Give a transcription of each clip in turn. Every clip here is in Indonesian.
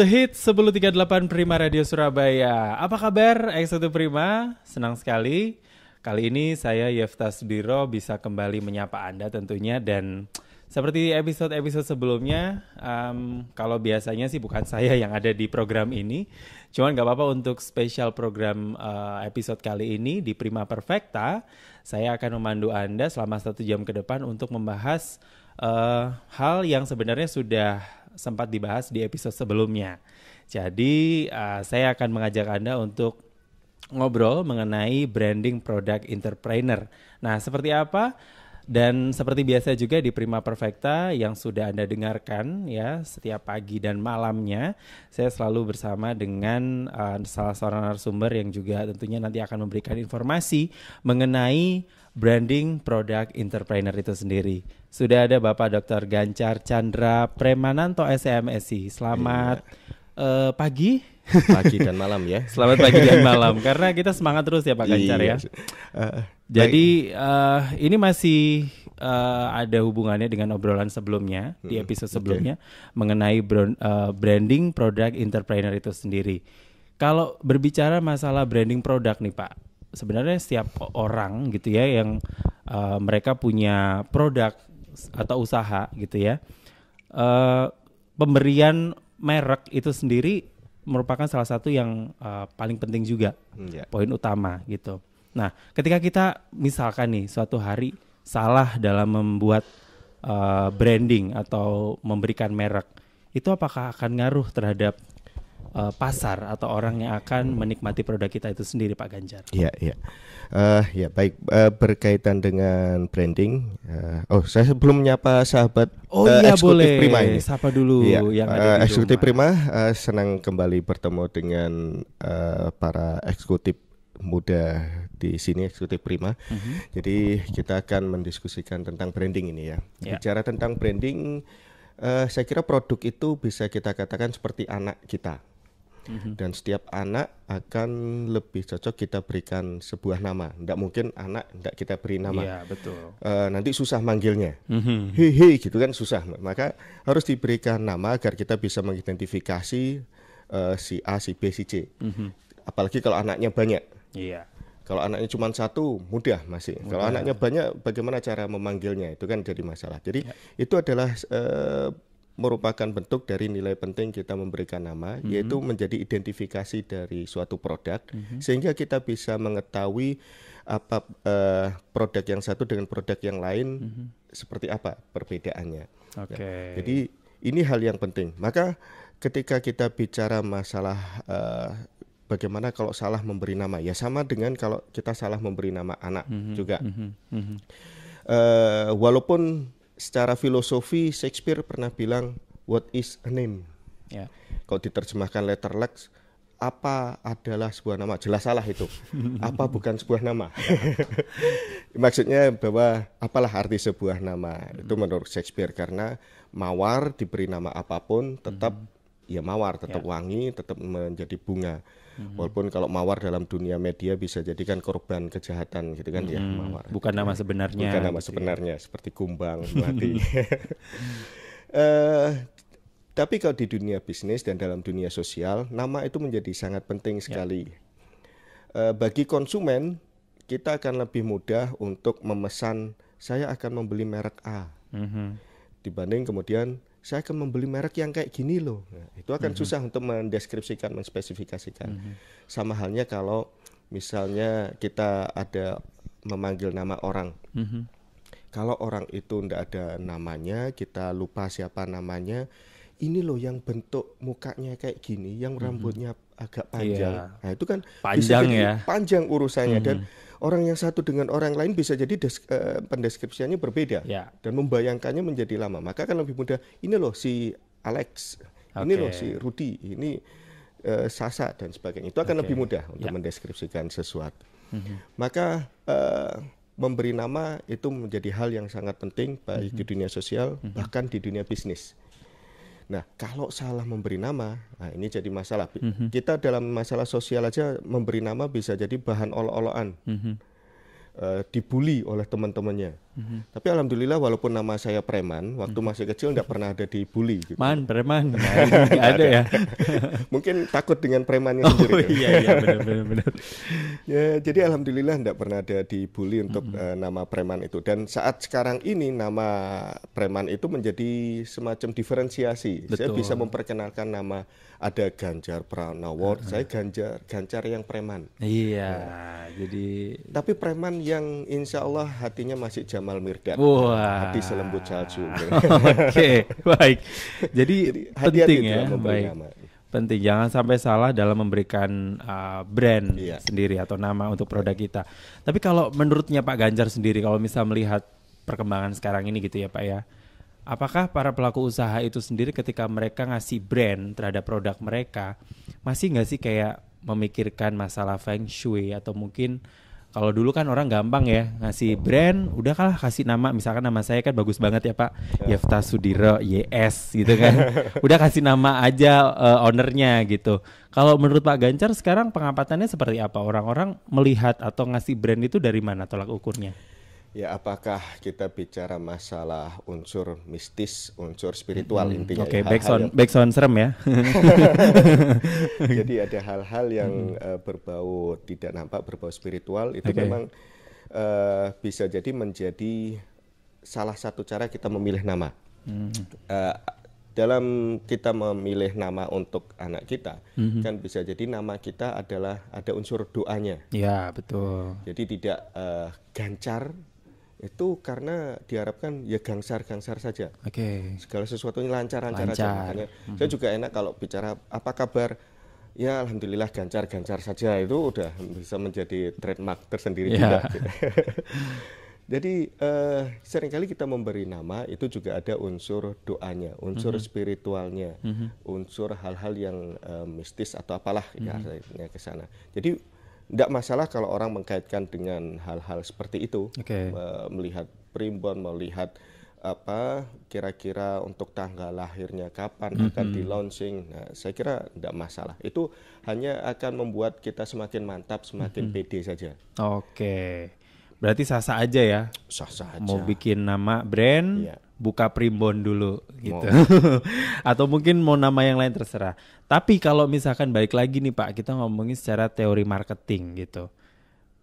The Hit 1038 Prima Radio Surabaya. Apa kabar X1 Prima? Senang sekali. Kali ini saya Yeftas Biro bisa kembali menyapa Anda tentunya dan seperti episode-episode sebelumnya, um, kalau biasanya sih bukan saya yang ada di program ini. Cuman gak apa-apa untuk spesial program uh, episode kali ini di Prima Perfecta, saya akan memandu Anda selama satu jam ke depan untuk membahas uh, hal yang sebenarnya sudah sempat dibahas di episode sebelumnya. Jadi uh, saya akan mengajak Anda untuk ngobrol mengenai branding produk entrepreneur. Nah, seperti apa? Dan seperti biasa juga di Prima Perfecta yang sudah Anda dengarkan ya setiap pagi dan malamnya, saya selalu bersama dengan uh, salah seorang narasumber yang juga tentunya nanti akan memberikan informasi mengenai branding produk entrepreneur itu sendiri. Sudah ada Bapak Dr. Gancar Chandra Premananto SMSI. Selamat yeah. Iya. uh, pagi. Pagi dan malam ya. Selamat pagi dan malam karena kita semangat terus ya Pak iya. Gancar ya. Uh, Jadi uh, ini masih uh, ada hubungannya dengan obrolan sebelumnya hmm, di episode sebelumnya okay. mengenai brand, uh, branding produk entrepreneur itu sendiri. Kalau berbicara masalah branding produk nih Pak, sebenarnya setiap orang gitu ya yang uh, mereka punya produk atau usaha gitu ya uh, pemberian merek itu sendiri merupakan salah satu yang uh, paling penting juga hmm, yeah. poin utama gitu. Nah, ketika kita misalkan nih suatu hari salah dalam membuat uh, branding atau memberikan merek, itu apakah akan ngaruh terhadap uh, pasar atau orang yang akan menikmati produk kita itu sendiri Pak Ganjar. Iya, iya. Uh, ya baik uh, berkaitan dengan branding. Uh, oh, saya sebelum menyapa sahabat Oh uh, iya boleh. Prima ini. Sapa dulu ya, yang uh, ada di Eksekutif rumah. Prima uh, senang kembali bertemu dengan uh, para eksekutif muda di sini eksekutif Prima. Mm -hmm. Jadi kita akan mendiskusikan tentang branding ini ya. Yeah. Bicara tentang branding uh, saya kira produk itu bisa kita katakan seperti anak kita Mhm. dan setiap anak akan lebih cocok kita berikan sebuah nama. Tidak mungkin anak tidak kita beri nama. Iya betul. Uh, nanti susah manggilnya. Mm-hmm. Hehe gitu kan susah. Maka harus diberikan nama agar kita bisa mengidentifikasi uh, si A, si B, si C. Mhm. Apalagi kalau anaknya banyak. Iya. Kalau anaknya cuma satu, mudah masih. Mudah. Kalau anaknya banyak, bagaimana cara memanggilnya itu kan jadi masalah. Jadi ya. itu adalah uh, merupakan bentuk dari nilai penting kita memberikan nama, mm -hmm. yaitu menjadi identifikasi dari suatu produk, mm -hmm. sehingga kita bisa mengetahui apa uh, produk yang satu dengan produk yang lain mm -hmm. seperti apa perbedaannya. Ya, Oke. Okay. Ya, jadi ini hal yang penting. Maka ketika kita bicara masalah uh, bagaimana kalau salah memberi nama, ya sama dengan kalau kita salah memberi nama anak mm -hmm. juga. Mm -hmm. Mm -hmm. Uh, walaupun secara filosofi Shakespeare pernah bilang what is a name. Ya. Kalau diterjemahkan letter lex apa adalah sebuah nama? Jelas salah itu. apa bukan sebuah nama? Maksudnya bahwa apalah arti sebuah nama? Itu hmm. menurut Shakespeare karena mawar diberi nama apapun tetap hmm. ya mawar, tetap ya. wangi, tetap menjadi bunga hmm. walaupun kalau mawar dalam dunia media bisa jadikan korban kejahatan gitu kan ya, hmm. ya mawar bukan nama sebenarnya bukan nama gitu ya. sebenarnya ya. seperti kumbang mati uh, tapi kalau di dunia bisnis dan dalam dunia sosial nama itu menjadi sangat penting ya. sekali ya. uh, bagi konsumen kita akan lebih mudah untuk memesan saya akan membeli merek A -hmm. dibanding kemudian saya akan membeli merek yang kayak gini loh. Nah, itu akan mm -hmm. susah untuk mendeskripsikan, menspesifikasikan. Mm -hmm. Sama halnya kalau misalnya kita ada memanggil nama orang. Mm -hmm. Kalau orang itu tidak ada namanya, kita lupa siapa namanya. Ini loh yang bentuk mukanya kayak gini, yang mhm. rambutnya mm -hmm. agak panjang. Yeah. Nah itu kan panjang ya. Panjang urusannya mm -hmm. dan mhm orang yang satu dengan orang lain bisa jadi des, eh, pendeskripsiannya berbeda ya. dan membayangkannya menjadi lama. Maka kan lebih mudah ini loh si Alex, okay. ini loh si Rudi, ini uh, Sasa dan sebagainya. Itu akan okay. lebih mudah untuk ya. mendeskripsikan sesuatu. Mm-hmm. Maka uh, memberi nama itu menjadi hal yang sangat penting baik mm-hmm. di mhm. dunia sosial mm-hmm. bahkan di dunia bisnis. Nah, kalau salah memberi nama, nah ini jadi masalah. Mm -hmm. Kita dalam masalah sosial aja memberi nama bisa jadi bahan olok-olokan, mm -hmm. uh, eh, dibully oleh teman-temannya hmm Tapi alhamdulillah walaupun nama saya preman, waktu mm-hmm. masih kecil tidak pernah ada dibully. Gitu. Man, preman, nah, ada ya. Mungkin takut dengan premannya oh, sendiri. Iya, iya, benar-benar. ya, jadi alhamdulillah tidak pernah ada dibully untuk mm-hmm. uh, nama preman itu. Dan saat sekarang ini nama preman itu menjadi semacam diferensiasi. Betul. Saya bisa memperkenalkan nama ada Ganjar Pranowo, uh-huh. saya Ganjar Ganjar yang preman. Iya, nah. jadi. Tapi preman yang insya Allah hatinya masih jauh Jamal Mirdad. Wah. Hati selembut salju. Oke, baik. Jadi, Jadi penting ya. Baik. Nama. Penting jangan sampai salah dalam memberikan uh, brand iya. sendiri atau nama untuk produk kita. Tapi kalau menurutnya Pak Ganjar sendiri kalau misal melihat perkembangan sekarang ini gitu ya Pak ya. Apakah para pelaku usaha itu sendiri ketika mereka ngasih brand terhadap produk mereka masih nggak sih kayak memikirkan masalah feng shui atau mungkin kalau dulu kan orang gampang ya ngasih brand udah kalah kasih nama misalkan nama saya kan bagus banget ya Pak yeah. Yefta Sudiro YS gitu kan udah kasih nama aja uh, ownernya gitu kalau menurut Pak Ganjar sekarang pengamatannya seperti apa orang-orang melihat atau ngasih brand itu dari mana tolak ukurnya Ya, apakah kita bicara masalah unsur mistis, unsur spiritual hmm, intinya? Oke, okay, ya, back sound, yang... back sound serem ya. Jadi ada hal-hal yang hmm. uh, berbau tidak nampak, berbau spiritual itu okay. memang uh, bisa jadi menjadi salah satu cara kita memilih nama. Hmm. Uh, dalam kita memilih nama untuk anak kita mm-hmm. kan bisa jadi nama kita adalah ada unsur doanya. Ya betul. Jadi tidak uh, gancar itu karena diharapkan ya gangsar-gangsar saja. Oke. Okay. Segala sesuatunya lancar-lancar aja. Makanya mm-hmm. saya juga enak kalau bicara apa kabar. Ya alhamdulillah gancar-gancar saja itu udah bisa menjadi trademark tersendiri yeah. juga. Jadi uh, seringkali kita memberi nama itu juga ada unsur doanya, unsur mm-hmm. spiritualnya, mm-hmm. unsur hal-hal yang uh, mistis atau apalah mm-hmm. ya ke sana. Jadi tidak masalah kalau orang mengkaitkan dengan hal-hal seperti itu okay. melihat primbon melihat apa kira-kira untuk tanggal lahirnya kapan mm -hmm. akan mm-hmm. di launching nah, saya kira tidak masalah itu hanya akan membuat kita semakin mantap semakin mm -hmm. pede saja oke okay. berarti sah-sah aja ya sah-sah aja mau bikin nama brand yeah buka primbon dulu gitu. Wow. Atau mungkin mau nama yang lain terserah. Tapi kalau misalkan balik lagi nih Pak, kita ngomongin secara teori marketing gitu.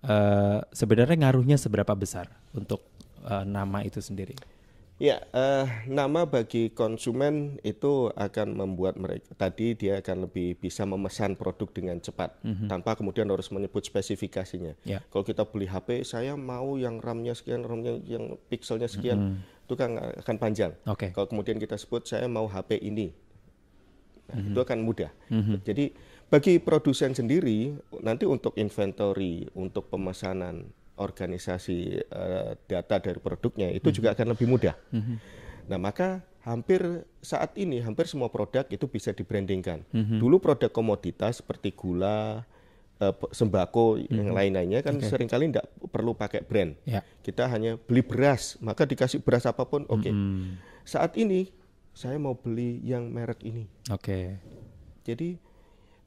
Uh, sebenarnya ngaruhnya seberapa besar untuk uh, nama itu sendiri? Ya, uh, nama bagi konsumen itu akan membuat mereka tadi dia akan lebih bisa memesan produk dengan cepat mm -hmm. tanpa kemudian harus menyebut spesifikasinya. Yeah. Kalau kita beli HP, saya mau yang RAM-nya sekian, RAM-nya yang pixelnya sekian. Mm -hmm itu kan akan panjang. Okay. Kalau kemudian kita sebut saya mau HP ini, nah, mm -hmm. itu akan mudah. Mm -hmm. Jadi bagi produsen sendiri nanti untuk inventory, untuk pemesanan organisasi uh, data dari produknya itu mm -hmm. juga mhm. akan lebih mudah. Mm -hmm. Nah maka hampir saat ini hampir semua produk itu bisa dibrandingkan. Mm -hmm. Dulu produk komoditas seperti gula, uh, sembako hmm. yang mm-hmm. lain-lainnya kan okay. seringkali tidak perlu pakai brand. Yeah. Kita hanya beli beras, maka dikasih beras apapun oke. Okay. Hmm. Saat ini saya mau beli yang merek ini. Oke. Okay. Jadi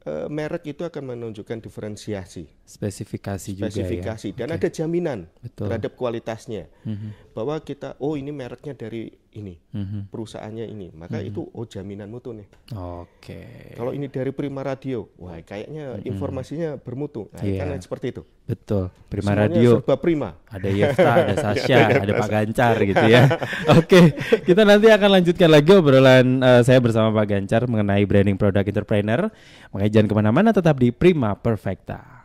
uh, merek itu akan menunjukkan diferensiasi spesifikasi, spesifikasi juga ya. dan okay. ada jaminan Betul. terhadap kualitasnya mm-hmm. bahwa kita oh ini mereknya dari ini mm-hmm. perusahaannya ini maka mm-hmm. itu oh jaminan mutu nih oke okay. kalau ini dari Prima Radio wah kayaknya mm-hmm. informasinya bermutu nah, yeah. kan seperti itu betul Prima Semuanya Radio serba Prima ada Yefta ada Sasha ada Pak Gancar gitu ya oke kita nanti akan lanjutkan lagi obrolan uh, saya bersama Pak Gancar mengenai branding produk entrepreneur makanya kemana-mana tetap di Prima Perfecta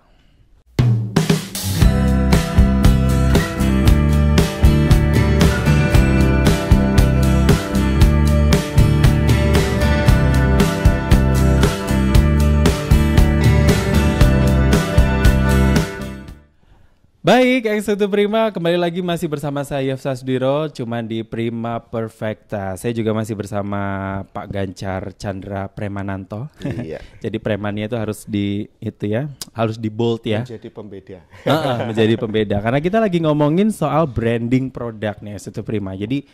Baik, yang satu Prima kembali lagi masih bersama saya Sasdiro cuman di Prima Perfecta. Saya juga masih bersama Pak Gancar Chandra Premananto. Iya. Jadi premannya itu harus di itu ya, harus di bold ya. Menjadi pembeda. uh -uh, menjadi pembeda karena kita lagi ngomongin soal branding produk nih satu Prima. Jadi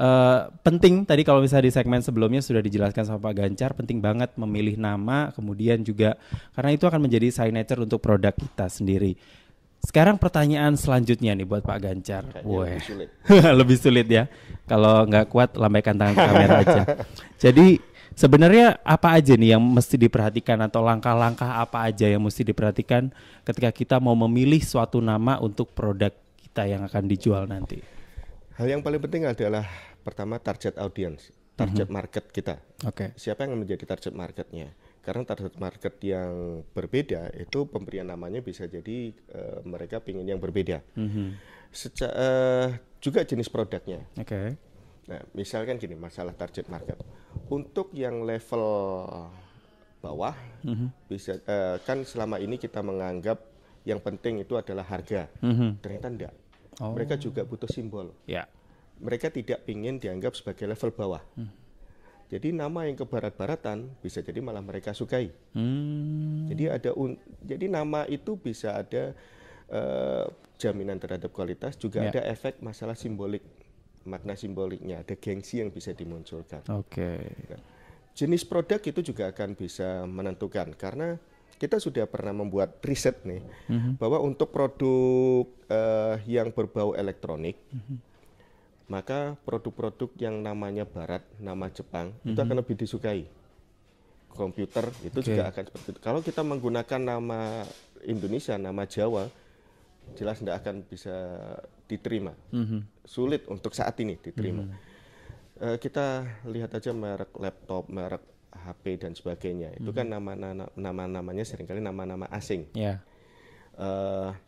Uh, penting tadi kalau misalnya di segmen sebelumnya sudah dijelaskan sama Pak Gancar penting banget memilih nama kemudian juga karena itu akan menjadi signature untuk produk kita sendiri. Sekarang pertanyaan selanjutnya nih buat Pak Ganjar. Wah, Lebih sulit. lebih sulit ya. Kalau nggak kuat lambaikan tangan ke kamera aja. Jadi sebenarnya apa aja nih yang mesti diperhatikan atau langkah-langkah apa aja yang mesti diperhatikan ketika kita mau memilih suatu nama untuk produk kita yang akan dijual nanti? Hal yang paling penting adalah pertama target audience, target mm -hmm. market kita. Oke. Okay. Siapa yang menjadi target marketnya? karena target market yang berbeda itu pemberian namanya bisa jadi uh, mereka pingin yang berbeda mm-hmm. Seca- uh, juga jenis produknya okay. nah misalkan gini masalah target market untuk yang level bawah mm-hmm. bisa uh, kan selama ini kita menganggap yang penting itu adalah harga mm-hmm. ternyata tidak. oh. mereka juga butuh simbol yeah. mereka tidak ingin dianggap sebagai level bawah hmm jadi nama yang ke barat-baratan bisa jadi malah mereka sukai. Hmm. Jadi ada un, jadi nama itu bisa ada uh, jaminan terhadap kualitas, juga yeah. ada efek masalah simbolik, makna simboliknya, ada gengsi yang bisa dimunculkan. Oke. Okay. Ya. jenis produk itu juga akan bisa menentukan karena kita sudah pernah membuat riset nih mm -hmm. bahwa untuk produk uh, yang berbau elektronik mm -hmm maka produk-produk yang namanya Barat, nama Jepang mm-hmm. itu mhm. akan lebih disukai. Komputer itu okay. juga akan seperti itu. Kalau kita menggunakan nama Indonesia, nama Jawa, jelas tidak akan bisa diterima. Mm-hmm. Sulit untuk saat ini diterima. Mm-hmm. e, kita lihat aja merek laptop, merek HP dan sebagainya. Itu mm-hmm. kan nama-nama nama-namanya seringkali nama-nama asing. Yeah. Ya. E,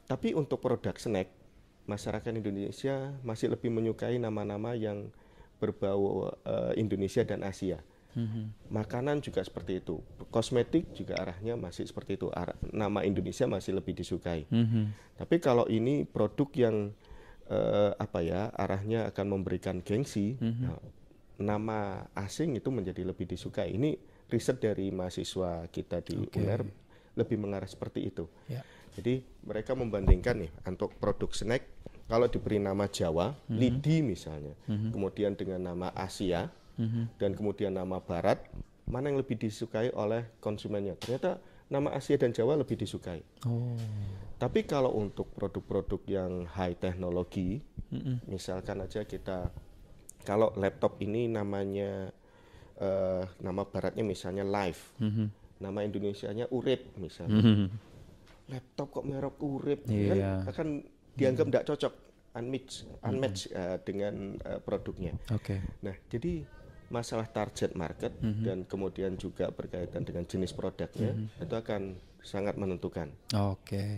tapi untuk produk snack masyarakat Indonesia masih lebih menyukai nama-nama yang berbau uh, Indonesia dan Asia. Mm-hmm. Makanan juga seperti itu, kosmetik juga arahnya masih seperti itu. Arah, nama Indonesia masih lebih disukai. Mm-hmm. Tapi kalau ini produk yang uh, apa ya arahnya akan memberikan gengsi, mm-hmm. nama asing itu menjadi lebih disukai. Ini riset dari mahasiswa kita di okay. UNER lebih mengarah seperti itu. Yeah. Jadi mereka membandingkan nih untuk produk snack kalau diberi nama Jawa, mm-hmm. lidi misalnya, mm-hmm. kemudian dengan nama Asia mm-hmm. dan kemudian nama Barat, mana yang lebih disukai oleh konsumennya? Ternyata nama Asia dan Jawa lebih disukai. Oh. Tapi kalau untuk produk-produk yang high teknologi, mm-hmm. misalkan aja kita kalau laptop ini namanya uh, nama Baratnya misalnya Live, mm-hmm. nama Indonesianya Urip misalnya. Mm-hmm laptop kok merek urip yeah. kan iya. akan dianggap tidak hmm. cocok unmatch unmatch hmm. uh, eh, dengan uh, produknya. Oke. Okay. Nah, jadi masalah target market hmm. dan kemudian juga berkaitan dengan jenis produknya hmm. itu akan sangat menentukan. Oke. Okay.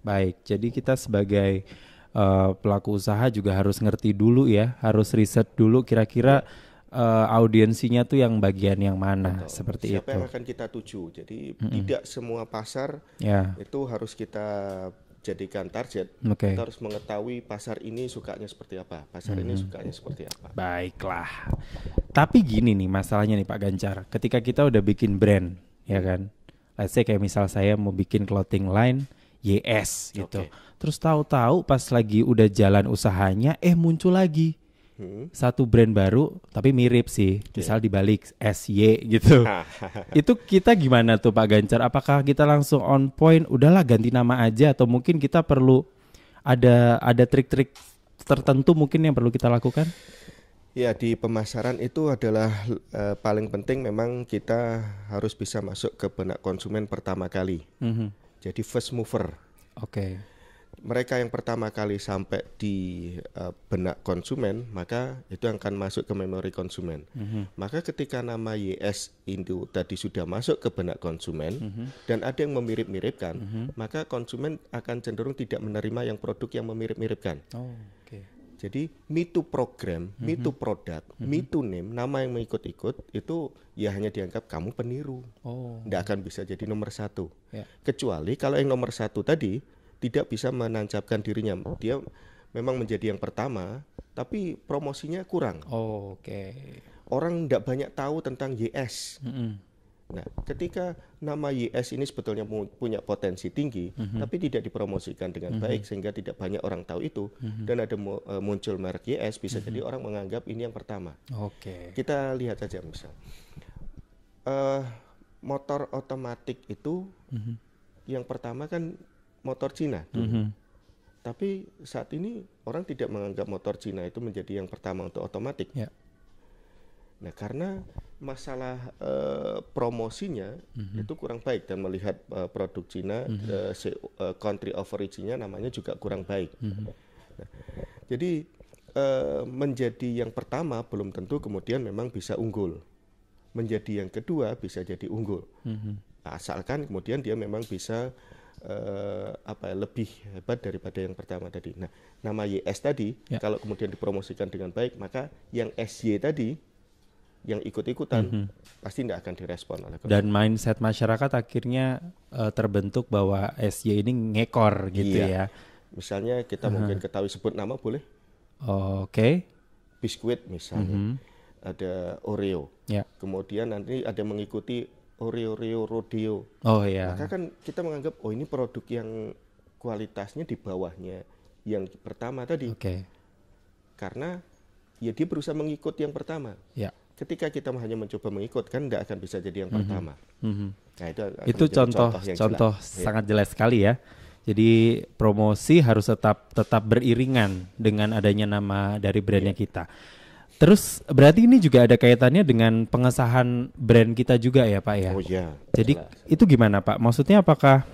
Baik, jadi kita sebagai uh, pelaku usaha juga harus ngerti dulu ya, harus riset dulu kira-kira hmm uh, audiensinya tuh yang bagian yang mana Betul. seperti Siapa itu. Siapa yang akan kita tuju? Jadi mm tidak semua pasar yeah. itu harus kita jadikan target. Okay. Kita harus mengetahui pasar ini sukanya seperti apa, pasar hmm. ini sukanya seperti apa. Baiklah. Tapi gini nih masalahnya nih Pak Ganjar, ketika kita udah bikin brand, ya kan? Let's say kayak misal saya mau bikin clothing line YS gitu. Okay. Terus tahu-tahu pas lagi udah jalan usahanya eh muncul lagi Hmm. satu brand baru tapi mirip sih, yeah. misal dibalik SY gitu. itu kita gimana tuh Pak Gancar? Apakah kita langsung on point? Udahlah ganti nama aja atau mungkin kita perlu ada ada trik-trik tertentu mungkin yang perlu kita lakukan? Ya di pemasaran itu adalah uh, paling penting memang kita harus bisa masuk ke benak konsumen pertama kali. Mm -hmm. Jadi first mover. Oke. Okay mereka yang pertama kali sampai di uh, benak konsumen, maka itu akan masuk ke memori konsumen. Mm -hmm. Maka ketika nama YS itu tadi sudah masuk ke benak konsumen mm -hmm. dan ada yang memirip-miripkan, mm -hmm. maka konsumen akan cenderung tidak menerima yang produk yang memirip-miripkan. Oh, okay. Jadi mitu program, mm-hmm. mitu produk, mm-hmm. mitu name, nama yang mengikut-ikut itu ya hanya dianggap kamu peniru, oh. akan bisa jadi nomor satu. Yeah. Kecuali kalau yang nomor satu tadi tidak bisa menancapkan dirinya. Oh. Dia memang menjadi yang pertama, tapi promosinya kurang. Oh, Oke. Okay. Orang tidak banyak tahu tentang YS. Mm -hmm. Nah, ketika nama YS ini sebetulnya punya potensi tinggi, mm -hmm. tapi tidak dipromosikan dengan mm -hmm. baik sehingga tidak banyak orang tahu itu, mm -hmm. dan ada mu eh, muncul merek YS, bisa mm -hmm. jadi orang menganggap ini yang pertama. Oke. Okay. Kita lihat saja misal, uh, motor otomatik itu mm -hmm. yang pertama kan motor Cina. Dulu. Mm -hmm. Tapi saat ini orang tidak menganggap motor Cina itu menjadi yang pertama untuk otomatis. Yeah. Nah, karena masalah uh, promosinya mm-hmm. itu kurang baik dan melihat uh, produk Cina mm-hmm. uh, country of origin-nya namanya juga kurang baik. Mm-hmm. Nah, jadi uh, menjadi yang pertama belum tentu kemudian memang bisa unggul. Menjadi yang kedua bisa jadi unggul. Mm-hmm. Asalkan kemudian dia memang bisa Eh, apa ya, lebih hebat daripada yang pertama tadi. Nah, nama YS tadi ya. kalau kemudian dipromosikan dengan baik, maka yang SY tadi yang ikut-ikutan mm -hmm. pasti tidak akan direspon oleh Dan mindset masyarakat akhirnya uh, terbentuk bahwa SY ini ngekor gitu iya. ya. Misalnya kita uh -huh. mungkin ketahui sebut nama boleh? Oke. Okay. Biskuit misalnya. Mm -hmm. Ada Oreo. Ya. Kemudian nanti ada mengikuti Oreo Oreo Rodeo. Oh iya. Maka kan kita menganggap oh ini produk yang kualitasnya di bawahnya yang pertama tadi. Oke. Okay. Karena ya dia berusaha mengikut yang pertama. Ya. Ketika kita hanya mencoba mengikut kan tidak akan bisa jadi yang mm -hmm. pertama. Mm -hmm. Nah itu itu contoh contoh, yang contoh jelas. Ya. sangat jelas sekali ya. Jadi promosi harus tetap tetap beriringan dengan adanya nama dari brandnya yeah. kita. Terus berarti ini juga ada kaitannya dengan pengesahan brand kita juga ya Pak ya? Oh iya. Jadi Jelas. Iya. itu gimana Pak? Maksudnya apakah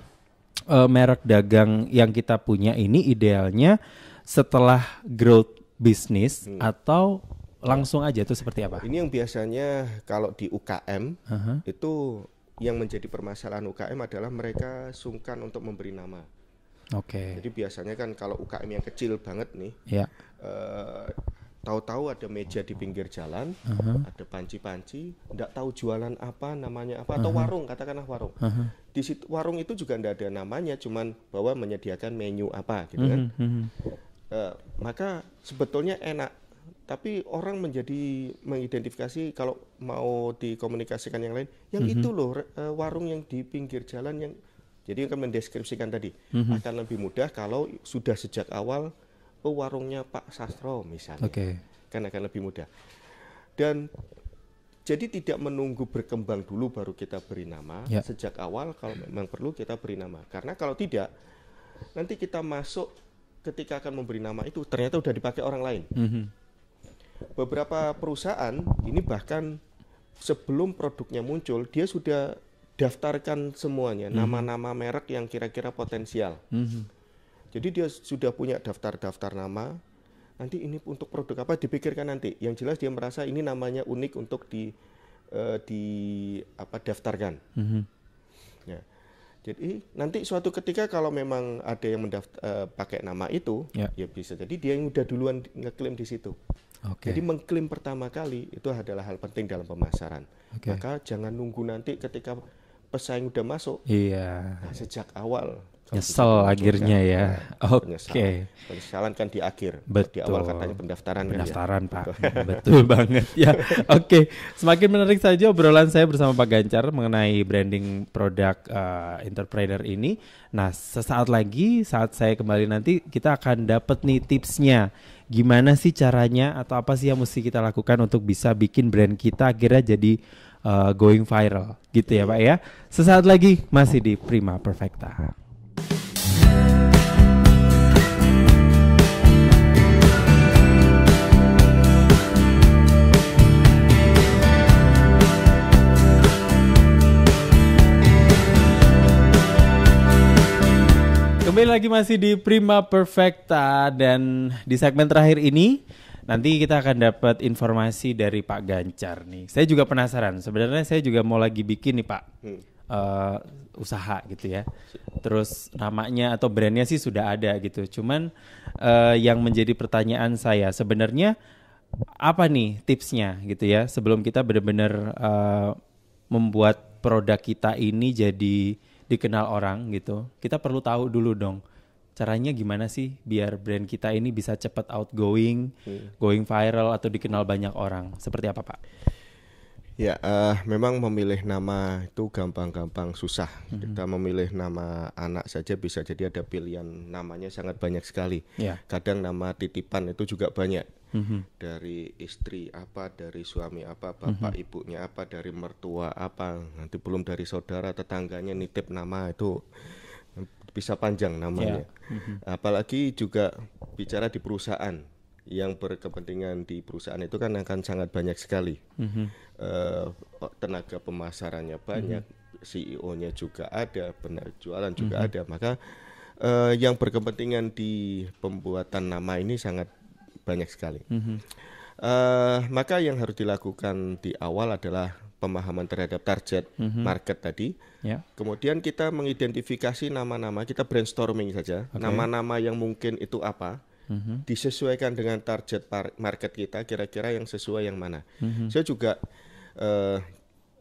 uh, merek dagang yang kita punya ini idealnya setelah growth bisnis hmm. atau langsung aja itu seperti apa? Ini yang biasanya kalau di UKM uh -huh. itu yang menjadi permasalahan UKM adalah mereka sungkan untuk memberi nama. Oke. Okay. Jadi biasanya kan kalau UKM yang kecil banget nih, yeah. Ya. uh, tahu-tahu ada meja di pinggir jalan, uh-huh. ada panci-panci, ndak tahu jualan apa namanya apa atau uh-huh. warung katakanlah warung. Uh-huh. Di situ warung itu juga nggak ada namanya, cuman bahwa menyediakan menu apa gitu kan. Uh-huh. Uh, maka sebetulnya enak, tapi orang menjadi mengidentifikasi kalau mau dikomunikasikan yang lain, yang uh-huh. itu loh uh, warung yang di pinggir jalan yang jadi akan mendeskripsikan tadi uh-huh. akan lebih mudah kalau sudah sejak awal oh warungnya Pak Sastro misalnya okay. kan akan lebih mudah dan jadi tidak menunggu berkembang dulu baru kita beri nama. Yeah. Sejak awal kalau memang perlu kita beri nama. Karena kalau tidak nanti kita masuk ketika akan memberi nama itu ternyata sudah dipakai orang lain. Mm -hmm. Beberapa perusahaan ini bahkan sebelum produknya muncul dia sudah daftarkan semuanya mhm. nama-nama merek yang kira-kira potensial. Mm -hmm. Jadi dia sudah punya daftar-daftar nama. Nanti ini untuk produk apa dipikirkan nanti. Yang jelas dia merasa ini namanya unik untuk di uh, di apa daftarkan. Mm -hmm. ya. Jadi nanti suatu ketika kalau memang ada yang mendaftar uh, eh, pakai nama itu, yeah. ya bisa. Jadi dia yang udah duluan ngeklaim di situ. Okay. Jadi mengklaim pertama kali itu adalah hal penting dalam pemasaran. Okay. Maka jangan nunggu nanti ketika pesaing udah masuk. Iya. Nah, sejak awal. Nyesel akhirnya ya. Oke. Okay. Penyesalan kan di akhir. Betul. Di awal katanya pendaftaran. Pendaftaran kan, ya? Pak. Betul hmm, banget ya. Oke. Okay. Semakin menarik saja obrolan saya bersama Pak Gancar mengenai branding produk uh, entrepreneur ini. Nah sesaat lagi saat saya kembali nanti kita akan dapat nih tipsnya. Gimana sih caranya atau apa sih yang mesti kita lakukan untuk bisa bikin brand kita akhirnya jadi uh, going viral gitu ya Pak ya. Sesaat lagi masih di Prima Perfecta. Kembali lagi masih di Prima Perfecta dan di segmen terakhir ini Nanti kita akan dapat informasi dari Pak Gancar nih. Saya juga penasaran. Sebenarnya saya juga mau lagi bikin nih Pak. Hmm. Uh, usaha gitu ya, terus namanya atau brandnya sih sudah ada gitu. Cuman uh, yang menjadi pertanyaan saya sebenarnya apa nih tipsnya gitu ya sebelum kita benar-benar uh, membuat produk kita ini jadi dikenal orang gitu, kita perlu tahu dulu dong caranya gimana sih biar brand kita ini bisa cepat outgoing, hmm. going viral atau dikenal banyak orang? Seperti apa, Pak? Ya, uh, memang memilih nama itu gampang-gampang susah. -hmm. Kita memilih nama anak saja bisa jadi ada pilihan namanya sangat banyak sekali. Yeah. Kadang nama titipan itu juga banyak. Mm -hmm. Dari istri apa, dari suami apa, bapak mm -hmm. ibunya apa, dari mertua apa, nanti belum dari saudara tetangganya nitip nama itu bisa panjang namanya. Yeah. Mm-hmm. Apalagi juga bicara di perusahaan yang berkepentingan di perusahaan itu kan akan sangat banyak sekali. Mm-hmm. Uh, tenaga pemasarannya banyak, mm-hmm. CEO-nya juga ada, benar jualan juga mm-hmm. ada. Maka uh, yang berkepentingan di pembuatan nama ini sangat banyak sekali. Mm-hmm. Uh, maka yang harus dilakukan di awal adalah pemahaman terhadap target mm-hmm. market tadi. Yeah. Kemudian kita mengidentifikasi nama-nama, kita brainstorming saja, nama nama-nama yang mungkin itu apa, mm-hmm. disesuaikan dengan target market kita, kira-kira yang sesuai yang mana. Mm-hmm. Saya juga uh,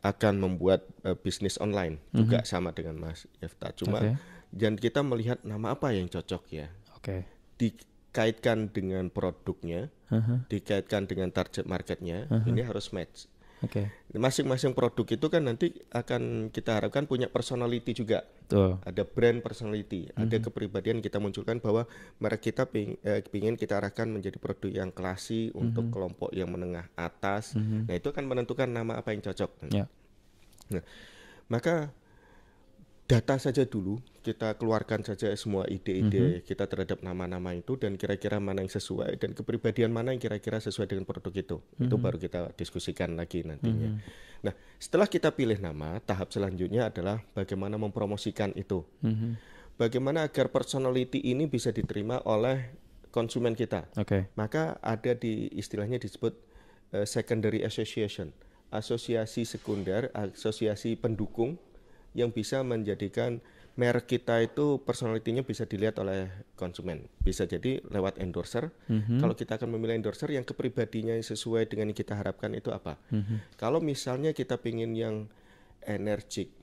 akan membuat uh, bisnis online mm-hmm. juga sama dengan Mas Yefta, cuma okay. dan kita melihat nama apa yang cocok ya. Oke. Okay. Dikaitkan dengan produknya, uh-huh. dikaitkan dengan target marketnya, uh-huh. ini harus match Oke. Okay. Masing-masing produk itu kan nanti akan kita harapkan punya personality juga. Tuh. Ada brand personality, mm-hmm. ada mhm. kepribadian kita munculkan bahwa merek kita ping, eh, pingin kita arahkan menjadi produk yang klasik mm-hmm. untuk mhm. kelompok yang menengah atas. Mm-hmm. Nah itu akan menentukan nama apa yang cocok. Yeah. Nah, maka data saja dulu kita keluarkan saja semua ide-ide mm -hmm. kita terhadap nama-nama itu dan kira-kira mana yang sesuai dan kepribadian mana yang kira-kira sesuai dengan produk itu mm -hmm. itu mhm. baru kita diskusikan lagi nantinya. Mm -hmm. Nah setelah kita pilih nama tahap selanjutnya adalah bagaimana mempromosikan itu, mm -hmm. bagaimana agar personality ini bisa diterima oleh konsumen kita. Okay. Maka ada di istilahnya disebut uh, secondary association, asosiasi sekunder, asosiasi pendukung yang bisa menjadikan merek kita itu personalitinya bisa dilihat oleh konsumen. Bisa jadi lewat endorser. Mm-hmm. Kalau kita akan memilih endorser yang kepribadinya sesuai dengan yang kita harapkan itu apa. Mm-hmm. Kalau misalnya kita pingin yang energik,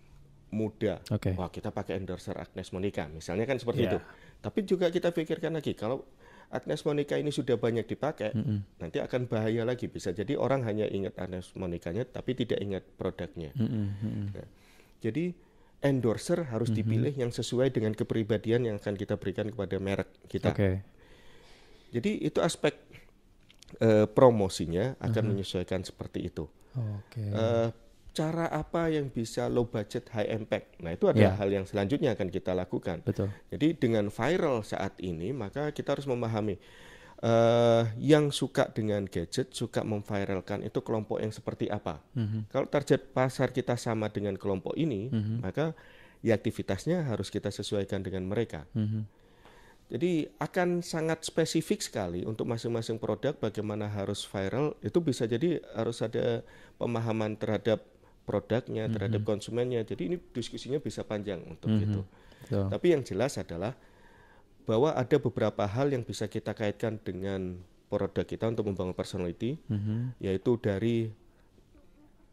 muda, okay. wah kita pakai endorser Agnes Monica, misalnya kan seperti yeah. itu. Tapi juga kita pikirkan lagi kalau Agnes Monica ini sudah banyak dipakai, mm -hmm. nanti akan bahaya lagi. Bisa jadi orang hanya ingat Agnes Monica-nya, tapi tidak ingat produknya. Mm -hmm. nah, jadi endorser harus mm -hmm. dipilih yang sesuai dengan kepribadian yang akan kita berikan kepada merek kita. Okay. Jadi itu aspek uh, promosinya akan mm -hmm. menyesuaikan seperti itu. Okay. Uh, eh, cara apa yang bisa low budget high impact. Nah, itu adalah yeah. hal yang selanjutnya akan kita lakukan. Betul. Jadi dengan viral saat ini, maka kita harus memahami uh, yang suka dengan gadget, suka memviralkan itu kelompok yang seperti apa. Mm -hmm. Kalau target pasar kita sama dengan kelompok ini, mm -hmm. maka ya aktivitasnya harus kita sesuaikan dengan mereka. Mm -hmm. Jadi akan sangat spesifik sekali untuk masing-masing produk bagaimana harus viral itu bisa jadi harus ada pemahaman terhadap produknya, mm -hmm. terhadap mhm. konsumennya. Jadi ini diskusinya bisa panjang untuk mm -hmm. itu. So. Tapi yang jelas adalah bahwa ada beberapa hal yang bisa kita kaitkan dengan produk kita untuk membangun personality, mm -hmm. yaitu dari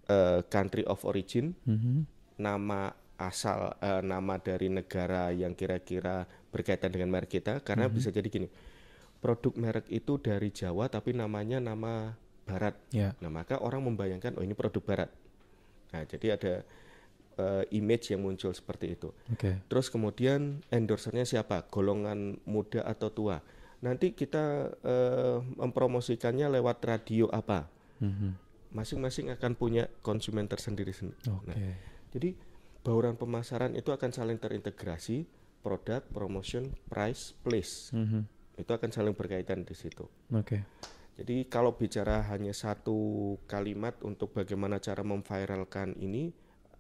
uh, country of origin, mm -hmm. nama asal uh, nama dari negara yang kira-kira berkaitan dengan merek kita, karena mm -hmm. bisa jadi gini, produk merek itu dari Jawa tapi namanya nama Barat, yeah. nah maka orang membayangkan oh ini produk Barat, nah jadi ada uh, image yang muncul seperti itu. Okay. Terus kemudian endorsernya siapa? Golongan muda atau tua? Nanti kita uh, mempromosikannya lewat radio apa? Mhm. Masing-masing mm -hmm. akan punya konsumen tersendiri. Okay. Nah, jadi bauran pemasaran itu akan saling terintegrasi produk, promotion, price, place. Mm -hmm. Itu akan saling berkaitan di situ. Okay. Jadi kalau bicara hanya satu kalimat untuk bagaimana cara memviralkan ini,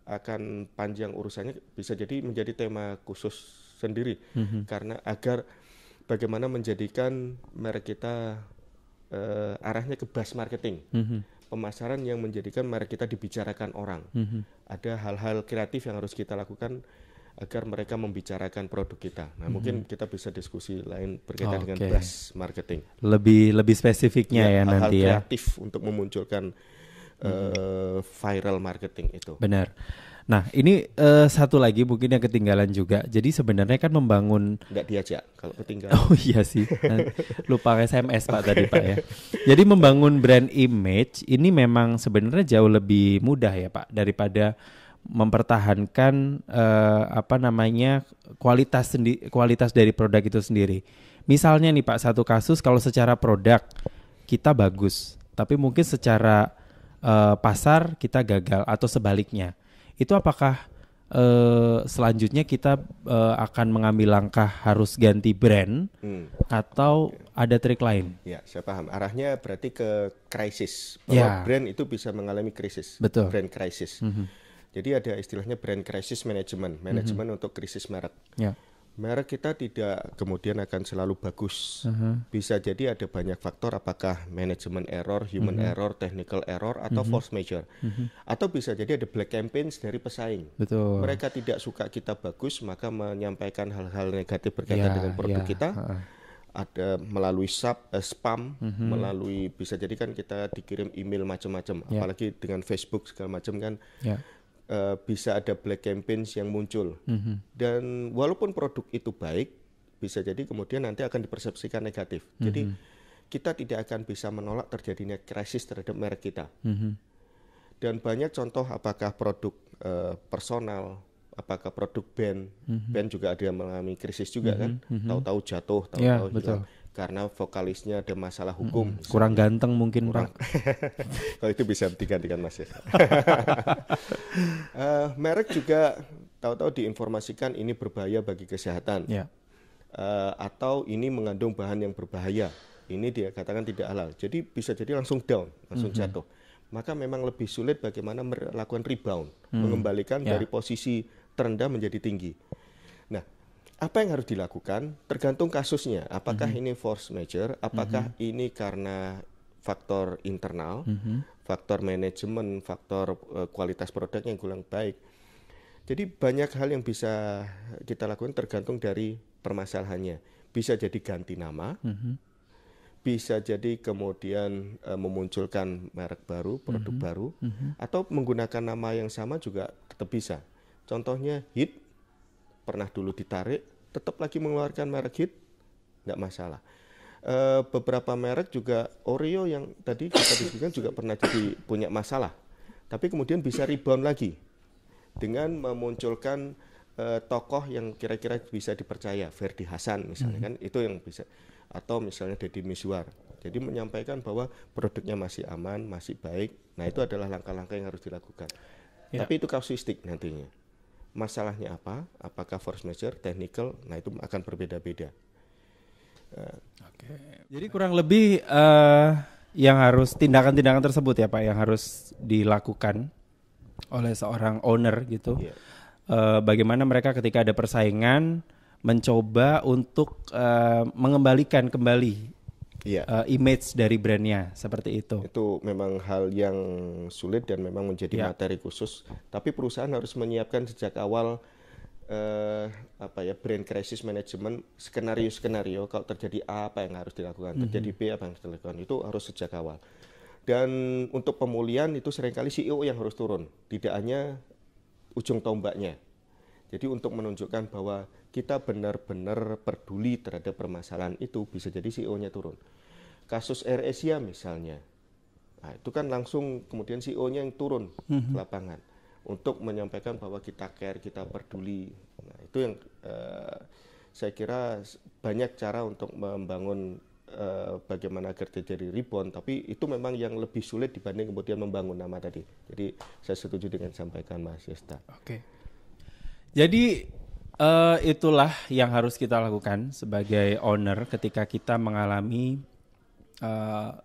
akan panjang urusannya bisa jadi menjadi tema khusus sendiri mm-hmm. karena agar bagaimana menjadikan merek kita uh, arahnya ke bus marketing mm-hmm. pemasaran yang menjadikan merek kita dibicarakan orang mm-hmm. ada hal-hal kreatif yang harus kita lakukan agar mereka membicarakan produk kita. Nah, mm-hmm. mungkin kita bisa diskusi lain berkaitan okay. dengan brand marketing. Lebih lebih spesifiknya iya, ya, ya hal -hal nanti ya. kreatif untuk memunculkan uh, viral marketing itu. Benar. Nah, ini uh, satu lagi mungkin yang ketinggalan juga. Jadi sebenarnya kan membangun nggak diajak kalau ketinggalan. Oh iya sih. Nah, lupa SMS Pak okay. tadi Pak ya. Jadi membangun brand image ini memang sebenarnya jauh lebih mudah ya Pak daripada mempertahankan uh, apa namanya kualitas sendi kualitas dari produk itu sendiri. Misalnya nih Pak, satu kasus kalau secara produk kita bagus, tapi mungkin secara uh, pasar kita gagal atau sebaliknya. Itu apakah uh, selanjutnya kita uh, akan mengambil langkah harus ganti brand hmm. atau okay. ada trik lain? Ya, saya paham. Arahnya berarti ke krisis. Bahwa ya. brand itu bisa mengalami krisis. Betul. Brand krisis. Mm -hmm. Jadi ada istilahnya brand krisis management, manajemen mm -hmm. untuk krisis merek. Ya. Yeah merek kita tidak kemudian akan selalu bagus. Uh-huh. Bisa jadi ada banyak faktor apakah manajemen error, human uh-huh. error, technical error atau uh-huh. force major. Uh-huh. Atau bisa jadi ada black campaigns dari pesaing. Betul. Mereka tidak suka kita bagus maka menyampaikan hal-hal negatif berkaitan yeah, dengan produk yeah. kita. Uh-huh. Ada melalui sub uh, spam, mm -hmm. melalui bisa jadi kan kita dikirim email macam-macam, yeah. apalagi dengan Facebook segala macam kan. Yeah Eh, bisa ada black campaigns yang muncul. Mm-hmm. Dan walaupun produk itu baik, bisa jadi kemudian nanti akan dipersepsikan negatif. Mm-hmm. Jadi mhm. kita tidak akan bisa menolak terjadinya krisis terhadap merek kita. Mm-hmm. Dan banyak contoh apakah produk uh, personal, apakah produk band, mm-hmm. band juga ada yang mengalami krisis juga mm-hmm. kan, mhm. tahu-tahu jatuh, tahu-tahu yeah, iya, karena vokalisnya ada masalah hukum. Mm -hmm. Kurang ganteng mungkin kurang. Kalau itu bisa digantikan Mas ya. uh, merek juga tahu-tahu diinformasikan ini berbahaya bagi kesehatan. Yeah. Ya. Uh, atau ini mengandung bahan yang berbahaya. Ini dia katakan tidak halal. Jadi bisa jadi langsung down, langsung mm -hmm. jatuh. Maka memang lebih sulit bagaimana melakukan rebound, mm -hmm. mengembalikan yeah. dari posisi terendah menjadi tinggi apa yang harus dilakukan tergantung kasusnya. Apakah mm -hmm. ini force major, apakah mm -hmm. ini karena faktor internal, mm -hmm. faktor manajemen, faktor uh, kualitas produk yang kurang baik. Jadi banyak hal yang bisa kita lakukan tergantung dari permasalahannya. Bisa jadi ganti nama, mm -hmm. bisa jadi kemudian uh, memunculkan merek baru, produk mm -hmm. baru, mm -hmm. atau menggunakan nama yang sama juga tetap bisa. Contohnya hit pernah dulu ditarik, tetap lagi mengeluarkan merek hit, tidak masalah. E, beberapa merek juga Oreo yang tadi kita diskusikan juga pernah jadi punya masalah, tapi kemudian bisa rebound lagi dengan memunculkan e, tokoh yang kira-kira bisa dipercaya, Verdi Hasan misalnya hmm. kan itu yang bisa atau misalnya Deddy Miswar. Jadi menyampaikan bahwa produknya masih aman, masih baik. Nah itu adalah langkah-langkah yang harus dilakukan. Ya. Tapi itu kausistik nantinya masalahnya apa, apakah force nature, technical, nah itu akan berbeda-beda. Uh, Oke. Okay. Jadi kurang lebih uh, yang harus tindakan-tindakan tersebut ya Pak yang harus dilakukan oleh seorang owner gitu. Yeah. Iya. Uh, bagaimana mereka ketika ada persaingan mencoba untuk uh, mengembalikan kembali yeah. Iya. uh, image dari brandnya seperti itu. Itu memang hal yang sulit dan memang menjadi yeah. materi khusus. Tapi perusahaan harus menyiapkan sejak awal uh, apa ya brand crisis management skenario skenario kalau terjadi A apa yang harus dilakukan, mhm. terjadi B apa yang harus dilakukan itu harus sejak awal. Dan untuk pemulihan itu seringkali CEO yang harus turun, tidak hanya ujung tombaknya. Jadi untuk menunjukkan bahwa kita benar-benar peduli terhadap permasalahan itu bisa jadi CEO-nya turun. Kasus Air Asia misalnya, nah, itu kan langsung kemudian CEO-nya yang turun mhm. ke lapangan untuk menyampaikan bahwa kita care, kita peduli. Nah, itu yang uh, saya kira banyak cara untuk membangun uh, bagaimana agar terjadi rebound, tapi itu memang yang lebih sulit dibanding kemudian membangun nama tadi. Jadi saya setuju dengan sampaikan Mas Yesta. Oke. Okay. Jadi Uh, itulah yang harus kita lakukan sebagai owner ketika kita mengalami uh,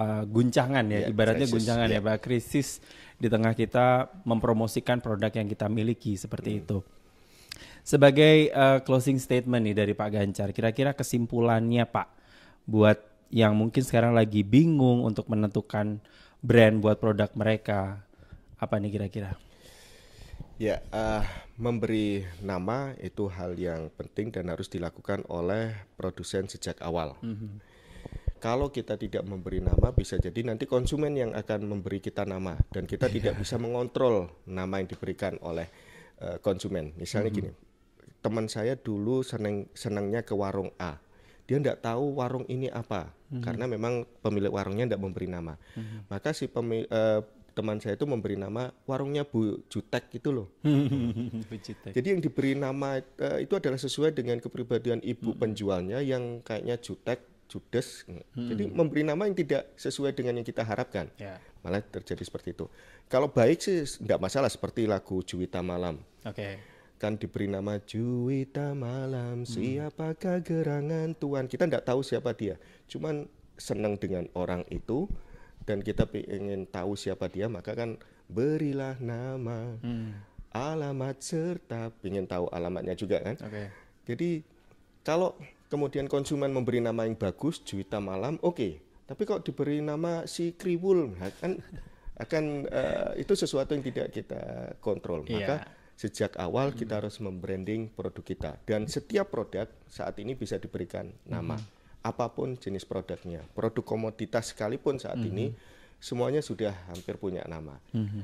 uh, guncangan ya, yeah, ibaratnya crisis, guncangan yeah. ya, pak krisis di tengah kita mempromosikan produk yang kita miliki seperti hmm. itu. Sebagai uh, closing statement nih dari Pak Gancar, kira-kira kesimpulannya Pak buat yang mungkin sekarang lagi bingung untuk menentukan brand buat produk mereka apa nih kira-kira? Ya, uh, memberi nama itu hal yang penting dan harus dilakukan oleh produsen sejak awal. Mm -hmm. Kalau kita tidak memberi nama, bisa jadi nanti konsumen yang akan memberi kita nama dan kita yeah. tidak bisa mengontrol nama yang diberikan oleh uh, konsumen. Misalnya mm -hmm. gini, teman saya dulu seneng senangnya ke warung A, dia tidak tahu warung ini apa mm -hmm. karena memang pemilik warungnya tidak memberi nama. Mm -hmm. Maka si pemilik uh, eh, teman saya itu memberi nama warungnya Bu Jutek gitu loh. Bu Jutek. Jadi yang diberi nama uh, itu adalah sesuai dengan kepribadian ibu hmm. penjualnya yang kayaknya Jutek, Judes. Hmm. Jadi memberi nama yang tidak sesuai dengan yang kita harapkan. Yeah. Malah terjadi seperti itu. Kalau baik sih tidak masalah seperti lagu Juwita Malam. Oke. Okay kan diberi nama Juwita Malam. Hmm. Siapakah gerangan Tuhan? Kita tidak tahu siapa dia. Cuman senang dengan orang itu, dan kita ingin tahu siapa dia maka kan berilah nama hmm. alamat serta ingin tahu alamatnya juga kan okay. jadi kalau kemudian konsumen memberi nama yang bagus juwita malam oke okay. tapi kok diberi nama si kriwul nah kan akan uh, itu sesuatu yang tidak kita kontrol iya. maka yeah sejak awal kita hmm. harus membranding produk kita dan setiap produk saat ini bisa diberikan nama. Hmm apapun jenis produknya. Produk komoditas sekalipun saat mm -hmm. ini semuanya sudah hampir punya nama. Mm -hmm.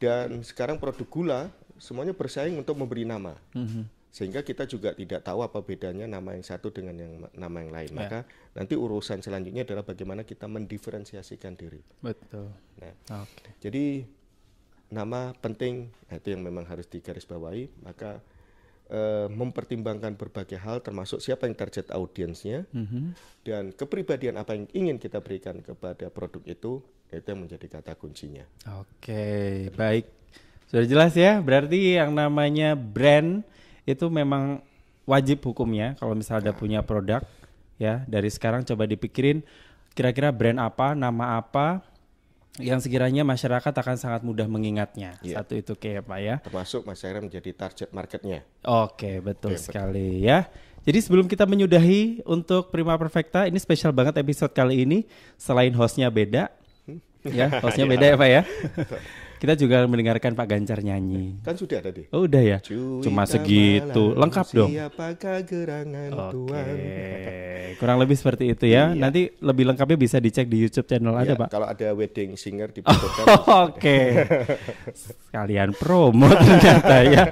Dan sekarang produk gula semuanya bersaing untuk memberi nama. Mm -hmm. Sehingga kita juga tidak tahu apa bedanya nama yang satu dengan yang nama yang lain. Yeah. Maka nanti urusan selanjutnya adalah bagaimana kita mendiferensiasikan diri. Betul. Nah, okay. Jadi nama penting nah itu yang memang harus digarisbawahi. Maka Eh, mempertimbangkan berbagai hal termasuk siapa yang target audiensnya mm-hmm. dan kepribadian apa yang ingin kita berikan kepada produk itu itu yang menjadi kata kuncinya. Oke, okay, baik. Sudah jelas ya. Berarti yang namanya brand itu memang wajib hukumnya kalau misalnya ada punya produk ya dari sekarang coba dipikirin kira-kira brand apa, nama apa yang sekiranya masyarakat akan sangat mudah mengingatnya. Yeah. Satu itu kayak ya, apa ya. Termasuk Mas masyarakat menjadi target marketnya. Oke, okay, betul okay, sekali betul. ya. Jadi sebelum kita menyudahi untuk Prima Perfecta, ini spesial banget episode kali ini. Selain hostnya beda, hmm. ya hostnya iya. beda ya Pak ya. Kita juga mendengarkan Pak Ganjar nyanyi. Eh, kan sudah ada deh. Oh, udah ya. Cuita Cuma segitu. Lengkap dong. Siapakah gerangan okay. Tuhan. Kurang lebih seperti itu ya. Iya. Nanti lebih lengkapnya bisa dicek di YouTube channel iya, ada, Pak. Kalau ada wedding singer di oh, Oke. Okay. Sekalian promo ternyata ya.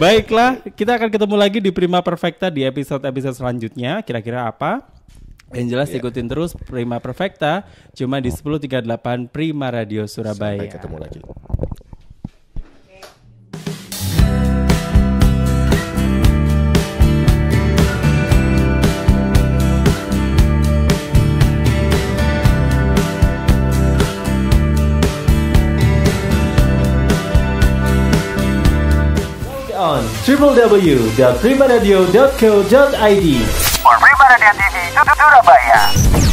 Baiklah, kita akan ketemu lagi di Prima Perfecta di episode-episode selanjutnya. Kira-kira apa? Yang jelas yeah. ikutin terus Prima Perfecta cuma di 1038 Prima Radio Surabaya. Sampai ketemu lagi. on www.primaradio.co.id. Radio TV Surabaya.